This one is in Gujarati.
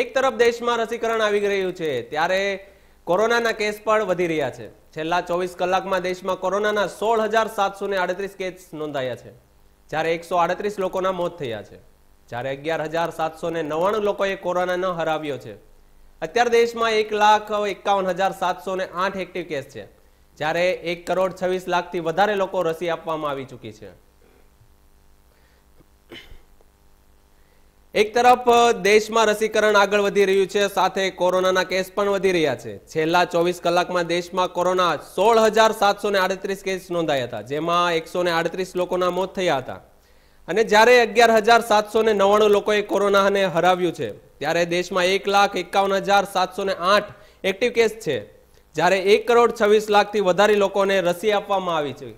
એક તરફ દેશમાં રસીકરણ આવી રહ્યું છે ત્યારે કોરોનાના કેસ પણ વધી રહ્યા છે છેલ્લા ચોવીસ કલાકમાં દેશમાં કોરોનાના સોળ હજાર સાતસો ને આડત્રીસ કેસ નોંધાયા છે જ્યારે એકસો આડત્રીસ લોકોના મોત થયા છે જ્યારે અગિયાર હજાર સાતસો ને નવ્વાણું લોકોએ કોરોનાનો હરાવ્યો છે અત્યારે દેશમાં એક લાખ એકાવન હજાર સાતસો ને આઠ એક્ટિવ કેસ છે જ્યારે એક કરોડ છવ્વીસ લાખથી વધારે લોકો રસી આપવામાં આવી ચૂકી છે એક તરફ દેશમાં રસીકરણ આગળ વધી રહ્યું છે સાથે કોરોનાના કેસ પણ વધી રહ્યા છે છેલ્લા ચોવીસ કલાકમાં દેશમાં કોરોના સોળ હજાર સાતસો ને આડત્રીસ કેસ નોંધાયા હતા જેમાં એકસો ને આડત્રીસ લોકોના મોત થયા હતા અને જ્યારે અગિયાર હજાર સાતસો ને નવ્વાણું લોકોએ કોરોનાને હરાવ્યું છે ત્યારે દેશમાં એક લાખ એકાવન હજાર સાતસો ને આઠ એક્ટિવ કેસ છે જ્યારે એક કરોડ છવ્વીસ લાખથી વધારે લોકોને રસી આપવામાં આવી છે